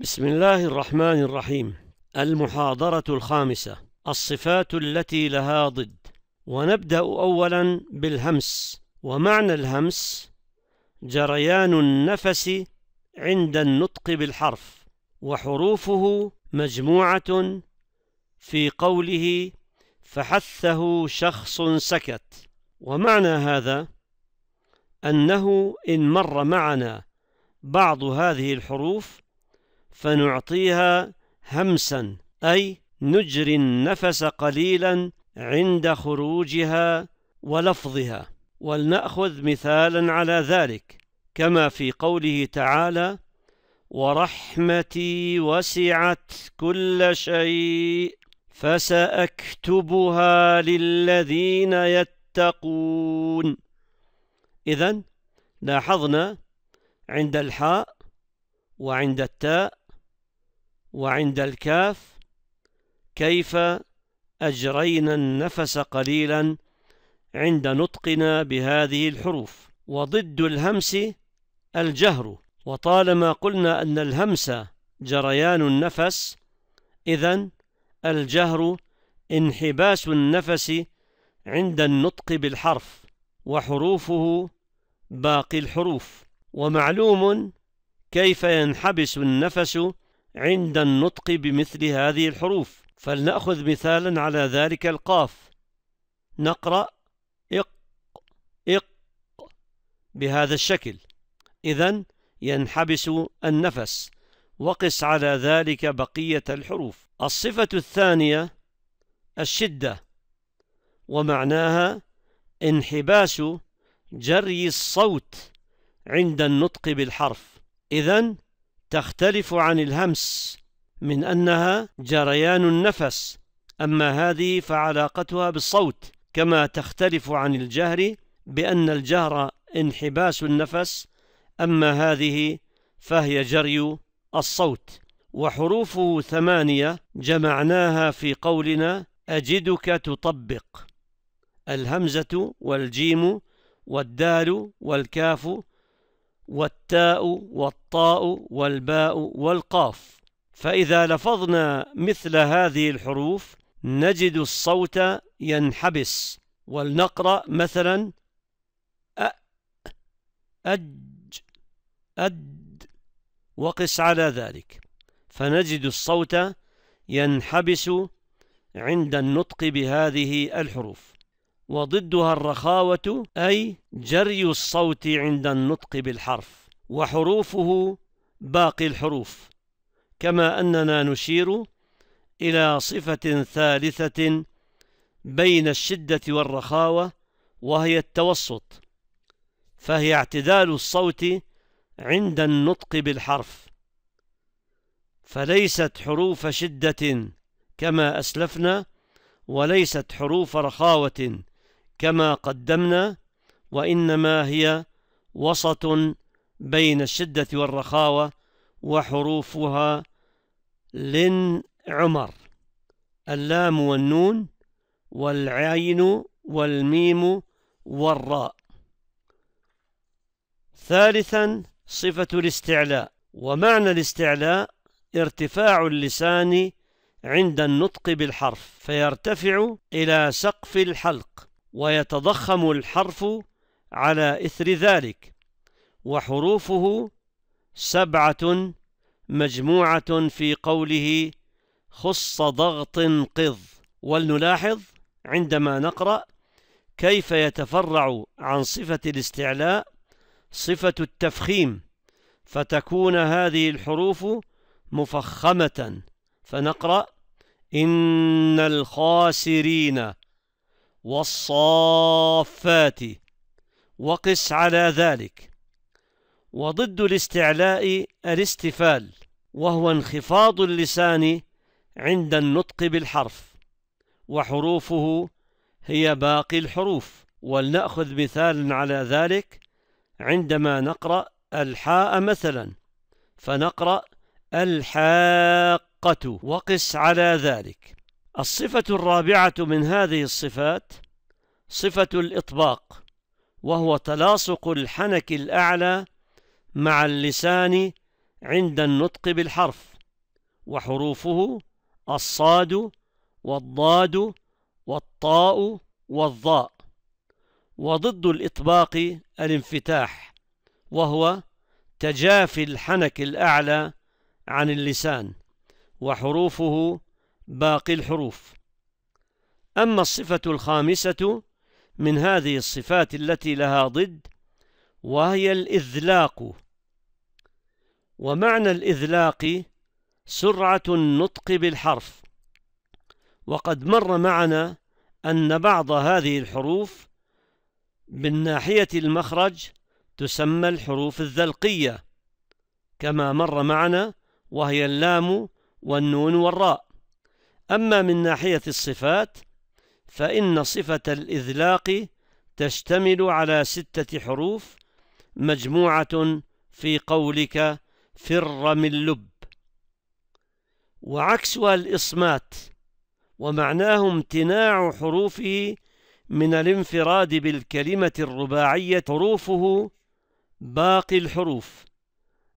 بسم الله الرحمن الرحيم المحاضرة الخامسة الصفات التي لها ضد ونبدأ أولا بالهمس ومعنى الهمس جريان النفس عند النطق بالحرف وحروفه مجموعة في قوله فحثه شخص سكت ومعنى هذا أنه إن مر معنا بعض هذه الحروف فنعطيها همسا أي نجري النفس قليلا عند خروجها ولفظها ولنأخذ مثالا على ذلك كما في قوله تعالى ورحمتي وسعت كل شيء فسأكتبها للذين يتقون إذا لاحظنا عند الحاء وعند التاء وعند الكاف كيف أجرينا النفس قليلا عند نطقنا بهذه الحروف وضد الهمس الجهر وطالما قلنا أن الهمس جريان النفس إذا الجهر انحباس النفس عند النطق بالحرف وحروفه باقي الحروف ومعلوم كيف ينحبس النفس عند النطق بمثل هذه الحروف فلنأخذ مثالا على ذلك القاف نقرأ إق إق بهذا الشكل إذا ينحبس النفس وقس على ذلك بقية الحروف الصفة الثانية الشدة ومعناها انحباس جري الصوت عند النطق بالحرف إذا تختلف عن الهمس من أنها جريان النفس أما هذه فعلاقتها بالصوت كما تختلف عن الجهر بأن الجهر انحباس النفس أما هذه فهي جري الصوت وحروفه ثمانية جمعناها في قولنا أجدك تطبق الهمزة والجيم والدال والكاف والتاء والطاء والباء والقاف فإذا لفظنا مثل هذه الحروف نجد الصوت ينحبس ولنقرأ مثلا أ أج أد وقس على ذلك فنجد الصوت ينحبس عند النطق بهذه الحروف وضدها الرخاوة أي جري الصوت عند النطق بالحرف وحروفه باقي الحروف كما أننا نشير إلى صفة ثالثة بين الشدة والرخاوة وهي التوسط فهي اعتدال الصوت عند النطق بالحرف فليست حروف شدة كما أسلفنا وليست حروف رخاوة كما قدمنا وإنما هي وسط بين الشدة والرخاوة وحروفها لن عمر اللام والنون والعين والميم والراء ثالثا صفة الاستعلاء ومعنى الاستعلاء ارتفاع اللسان عند النطق بالحرف فيرتفع إلى سقف الحلق ويتضخم الحرف على إثر ذلك وحروفه سبعة مجموعة في قوله خص ضغط قض ولنلاحظ عندما نقرأ كيف يتفرع عن صفة الاستعلاء صفة التفخيم فتكون هذه الحروف مفخمة فنقرأ إن الخاسرين والصافات وقس على ذلك وضد الاستعلاء الاستفال وهو انخفاض اللسان عند النطق بالحرف وحروفه هي باقي الحروف ولنأخذ مثال على ذلك عندما نقرأ الحاء مثلا فنقرأ الحاقة وقس على ذلك الصفة الرابعة من هذه الصفات صفة الإطباق وهو تلاصق الحنك الأعلى مع اللسان عند النطق بالحرف وحروفه الصاد والضاد والطاء والظاء وضد الإطباق الانفتاح وهو تجافي الحنك الأعلى عن اللسان وحروفه باقي الحروف أما الصفة الخامسة من هذه الصفات التي لها ضد وهي الإذلاق ومعنى الإذلاق سرعة النطق بالحرف وقد مر معنا أن بعض هذه الحروف من ناحية المخرج تسمى الحروف الذلقية كما مر معنا وهي اللام والنون والراء أما من ناحية الصفات فإن صفة الإذلاق تشتمل على ستة حروف مجموعة في قولك فر من لب وعكسها الإصمات ومعناه امتناع حروفه من الانفراد بالكلمة الرباعية حروفه باقي الحروف